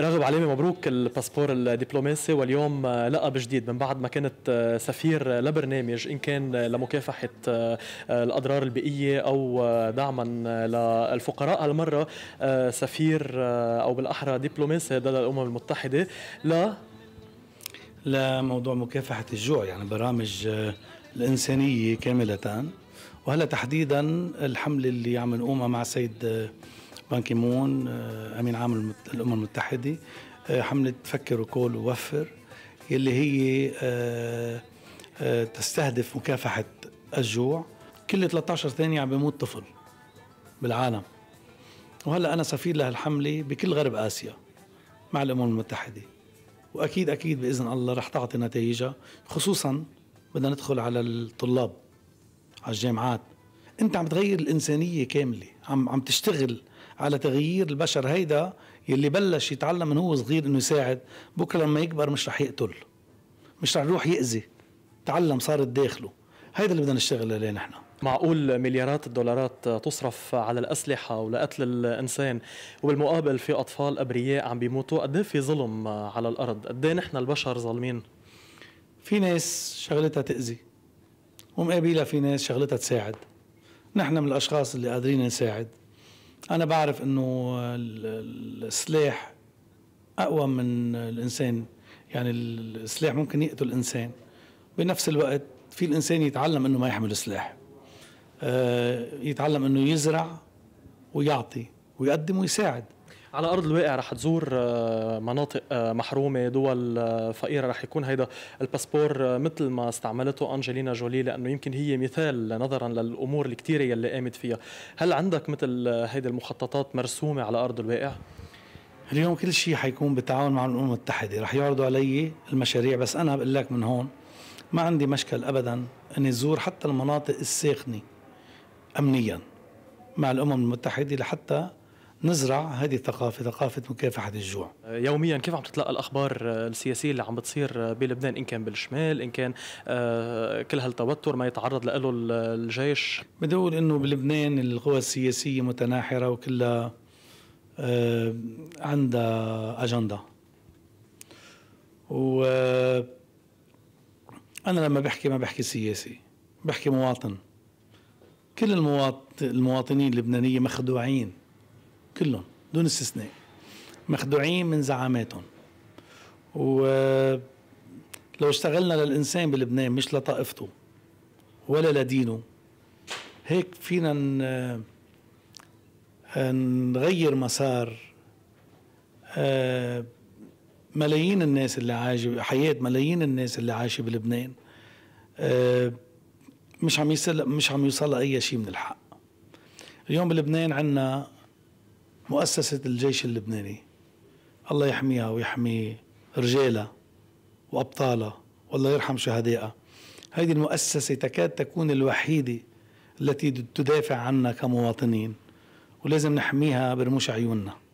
رغب عليمي مبروك الباسبور الدبلوماسي واليوم لقى بجديد من بعد ما كانت آه، سفير لبرنامج ان كان لمكافحه آه، الاضرار البيئيه او آه، دعما للفقراء هالمره سفير او بالاحرى دبلوماسي لدى الامم المتحده ل لموضوع مكافحه الجوع يعني برامج الانسانيه كامله وهلا تحديدا الحمله اللي عم نقومها مع سيد بان كيمون آه، امين عام الامم المتحده آه، حمله فكر وكول ووفر يلي هي آه، تستهدف مكافحه الجوع كل 13 ثانيه عم بيموت طفل بالعالم وهلا انا سفير لهالحمله بكل غرب اسيا مع الامم المتحده واكيد اكيد باذن الله رح تعطي نتائجها خصوصا بدنا ندخل على الطلاب على الجامعات انت عم تغير الانسانيه كامله عم عم تشتغل على تغيير البشر هيدا يلي بلش يتعلم من هو صغير انه يساعد بكره لما يكبر مش رح يقتل مش رح يروح يأذي تعلم صار داخله هيدا اللي بدنا نشتغل عليه نحن معقول مليارات الدولارات تصرف على الأسلحة ولقتل الإنسان وبالمقابل في أطفال أبرياء عم بيموتوا قد إيه في ظلم على الأرض قد إيه نحن البشر ظالمين في ناس شغلتها تأذي ومقابلها في ناس شغلتها تساعد نحن من الأشخاص اللي قادرين نساعد انا بعرف انه السلاح اقوى من الانسان يعني السلاح ممكن يقتل الانسان بنفس الوقت في الانسان يتعلم انه ما يحمل سلاح آه، يتعلم انه يزرع ويعطي ويقدم ويساعد على ارض الواقع رح تزور آه، مناطق آه، محرومه دول آه، فقيره رح يكون هيدا الباسبور مثل ما استعملته انجلينا جولي لانه يمكن هي مثال نظرا للامور الكثيره يلي قامت فيها هل عندك مثل هيدي المخططات مرسومه على ارض الواقع اليوم كل شيء حيكون بالتعاون مع الامم المتحده رح يعرضوا علي المشاريع بس انا بقول لك من هون ما عندي مشكل ابدا اني ازور حتى المناطق الساخنه امنيا مع الامم المتحده لحتى نزرع هذه الثقافة ثقافة مكافحة الجوع آه، يوميا كيف عم تتلقى الأخبار آه، السياسية اللي عم بتصير آه، بلبنان إن كان بالشمال إن كان كل هالتوتر ما يتعرض له الجيش بدي أقول إنه بلبنان القوى السياسية متناحرة وكلها عندها أجندة و أنا لما بحكي ما بحكي سياسي بحكي مواطن كل المواطنين اللبنانية مخدوعين كلهم دون استثناء مخدوعين من زعاماتهم ولو اشتغلنا للإنسان بلبنان مش لطائفته ولا لدينه هيك فينا آه، نغير مسار آه، ملايين الناس اللي عايشة حياة ملايين الناس اللي عايشة بلبنان آه، مش عم يصل مش عم يوصلها أي شيء من الحق اليوم بلبنان عندنا مؤسسة الجيش اللبناني الله يحميها ويحمي رجالها وأبطالها والله يرحم شهدائها هذه المؤسسة تكاد تكون الوحيدة التي تدافع عنا كمواطنين ولازم نحميها برموش عيوننا